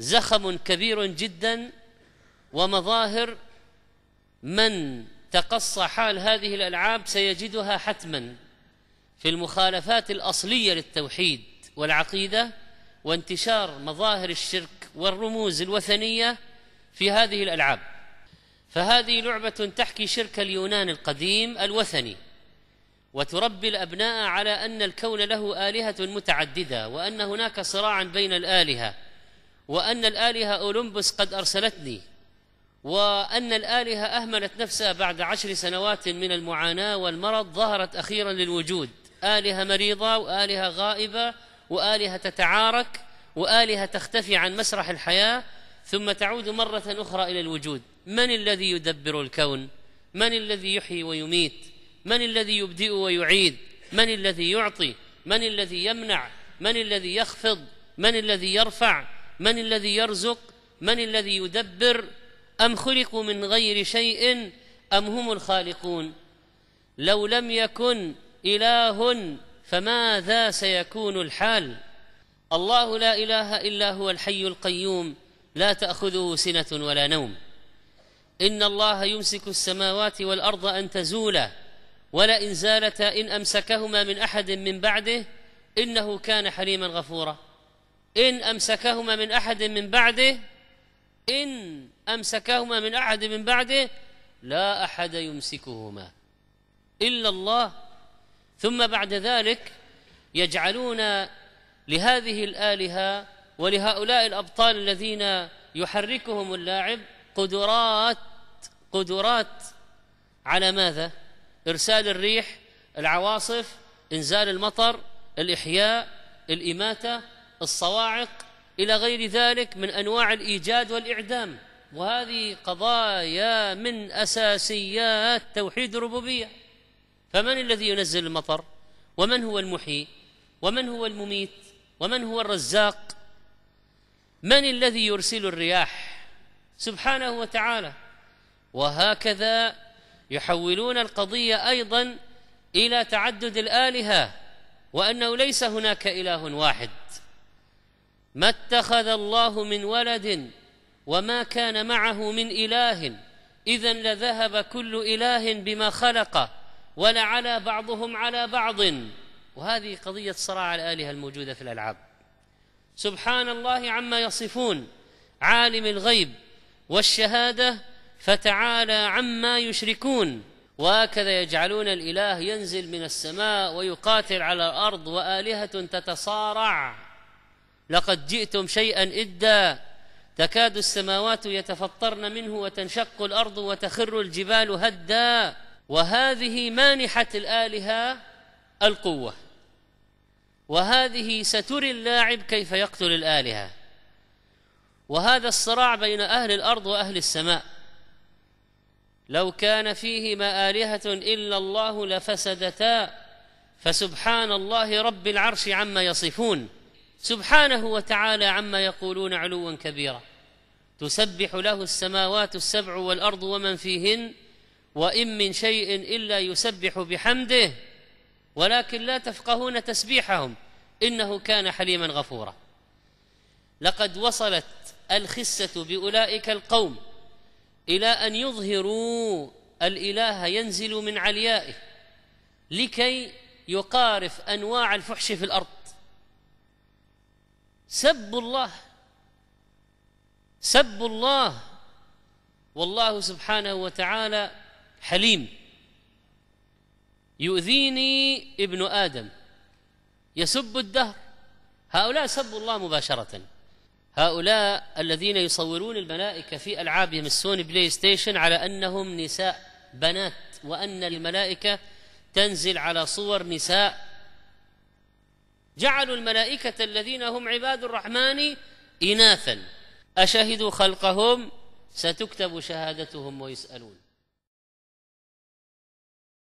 زخم كبير جدا ومظاهر من تقصى حال هذه الالعاب سيجدها حتما في المخالفات الاصليه للتوحيد والعقيده وانتشار مظاهر الشرك والرموز الوثنيه في هذه الالعاب فهذه لعبه تحكي شرك اليونان القديم الوثني وتربي الابناء على ان الكون له الهه متعدده وان هناك صراعا بين الالهه وأن الآلهة أولمبس قد أرسلتني وأن الآلهة أهملت نفسها بعد عشر سنوات من المعاناة والمرض ظهرت أخيرا للوجود آلهة مريضة وآلهة غائبة وآلهة تتعارك وآلهة تختفي عن مسرح الحياة ثم تعود مرة أخرى إلى الوجود من الذي يدبر الكون؟ من الذي يحيي ويميت؟ من الذي يبدئ ويعيد؟ من الذي يعطي؟ من الذي يمنع؟ من الذي يخفض؟ من الذي يرفع؟ من الذي يرزق من الذي يدبر أم خلقوا من غير شيء أم هم الخالقون لو لم يكن إله فماذا سيكون الحال الله لا إله إلا هو الحي القيوم لا تأخذه سنة ولا نوم إن الله يمسك السماوات والأرض أن تزولا ولئن زالتا إن أمسكهما من أحد من بعده إنه كان حليما غفورا إن أمسكهما من أحد من بعده إن أمسكهما من أحد من بعده لا أحد يمسكهما إلا الله ثم بعد ذلك يجعلون لهذه الآلهة ولهؤلاء الأبطال الذين يحركهم اللاعب قدرات قدرات على ماذا؟ إرسال الريح، العواصف، إنزال المطر، الإحياء، الإماتة الصواعق إلى غير ذلك من أنواع الإيجاد والإعدام وهذه قضايا من أساسيات توحيد الربوبية فمن الذي ينزل المطر ومن هو المحيي ومن هو المميت ومن هو الرزاق من الذي يرسل الرياح سبحانه وتعالى وهكذا يحولون القضيه ايضا الى تعدد الالهه وانه ليس هناك اله واحد ما اتخذ الله من ولد وما كان معه من اله اذا لذهب كل اله بما خلق ولعلى بعضهم على بعض وهذه قضيه صراع الالهه الموجوده في الالعاب سبحان الله عما يصفون عالم الغيب والشهاده فتعالى عما يشركون وهكذا يجعلون الاله ينزل من السماء ويقاتل على الارض والهه تتصارع لقد جئتم شيئا إدا تكاد السماوات يتفطرن منه وتنشق الأرض وتخر الجبال هدا وهذه مانحة الآلهة القوة وهذه ستري اللاعب كيف يقتل الآلهة وهذا الصراع بين أهل الأرض وأهل السماء لو كان فيهما آلهة إلا الله لفسدتا فسبحان الله رب العرش عما يصفون سبحانه وتعالى عما يقولون علوا كبيرا تسبح له السماوات السبع والارض ومن فيهن وان من شيء الا يسبح بحمده ولكن لا تفقهون تسبيحهم انه كان حليما غفورا لقد وصلت الخسه باولئك القوم الى ان يظهروا الاله ينزل من عليائه لكي يقارف انواع الفحش في الارض سبوا الله سبوا الله والله سبحانه وتعالى حليم يؤذيني ابن ادم يسب الدهر هؤلاء سبوا الله مباشره هؤلاء الذين يصورون الملائكه في العابهم السوني بلاي ستيشن على انهم نساء بنات وان الملائكه تنزل على صور نساء جعلوا الملائكة الذين هم عباد الرحمن إناثا أشهدوا خلقهم ستكتب شهادتهم ويسألون